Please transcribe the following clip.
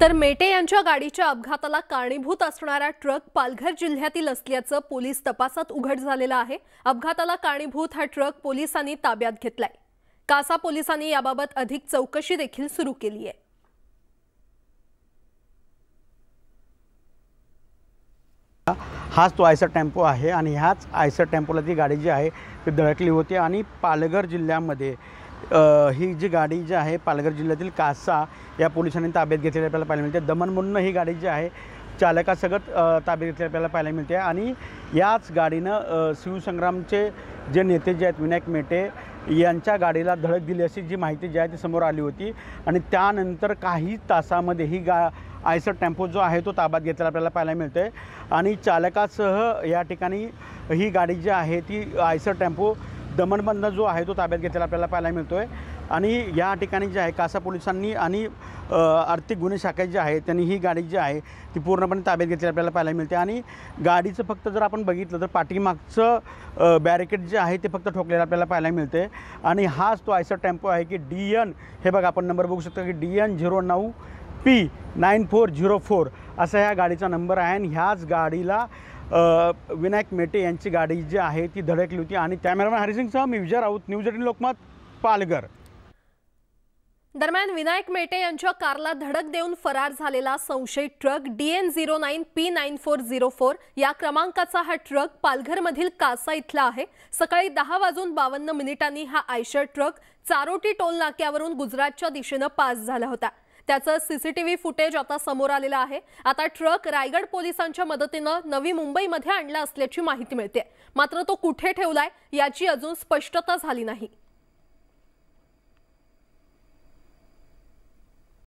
तर मेटे यांच्या गाडीच्या अपघाताला कारणीभूत असणारा ट्रक पालघर जिल्ह्यातील असल्याचं पोलीस तपासात उघड झालेलं आहे अपघाताला कारणीभूत हा ट्रक पोलिसांनी ताब्यात घेतलाय कासा पोलिसांनी याबाबत अधिक चौकशी देखील सुरू केली आहे हाच तो आयसर टेम्पो आहे आणि ह्याच आयसर टेम्पोला ती गाडी जी आहे ती धडकली होती आणि पालघर जिल्ह्यामध्ये ही जी गाडी जी आहे पालघर जिल्ह्यातील कासा या पोलिसांनी ताब्यात घेतलेली आपल्याला पाहायला मिळते दमनमधून ही गाडी जी आहे चालकासगत ताब्यात घेतली आपल्याला पाहायला मिळते आणि याच गाडीनं शिवसंग्रामचे जे नेते जे आहेत विनायक मेटे यांच्या गाडीला धडक दिली अशी जी माहिती जी आहे ती समोर आली होती आणि त्यानंतर काही तासामध्ये ही गा आयसर टेम्पो जो आहे तो ताब्यात घेतलेला आपल्याला पाहायला मिळतो आहे आणि चालकासह या ठिकाणी ही गाडी जी आहे ती आयसर टेम्पो दमणबंद जो आहे तो ताब्यात घेतलेला आपल्याला पाहायला मिळतो आहे आणि या ठिकाणी जे आहे कासा पोलिसांनी आणि आर्थिक गुन्हे शाखा जी आहे त्यांनी ही गाडी जी आहे ती पूर्णपणे ताब्यात घेतलेली आपल्याला पाहायला मिळते आणि गाडीचं फक्त जर आपण बघितलं तर पाठीमागचं बॅरिकेड जे आहे ते फक्त ठोकलेलं आपल्याला पाहायला मिळते आणि हाच तो आयसर टेम्पो आहे की डी एन हे बघा आपण नंबर बघू शकतो की डी एन झिरो नऊ P nine four zero four असा ह्या गाडीचा नंबर आहे आणि ह्याच गाडीला विनायक मेटे यांची गाडी जी आहे ती धडकली होती आणि कॅमेरामॅन हरिसिंगसह मी विजय राऊत न्यूज एटीन लोकमत पालघर दरम्यान विनायक मेटे यांच्या कारला धडक देऊन फरार झालेला संशयित truck D N zero nine P nine four zero four या क्रमांकाचा हा ट्रक पालघरमधील कासा इथला आहे सकाळी दहा वाजून बावन्न मिनिटांनी हा आयशर ट्रक चारोटी टोल नाक्यावरून गुजरातच्या दिशेनं पास झाला होता त्याचं सीसीटीव्ही फुटेज आता समोर आलेलं आहे आता ट्रक रायगड पोलिसांच्या मदतीनं नवी मुंबईमध्ये आणला असल्याची माहिती मिळते मात्र तो कुठे ठेवलाय याची अजून स्पष्टता झाली नाही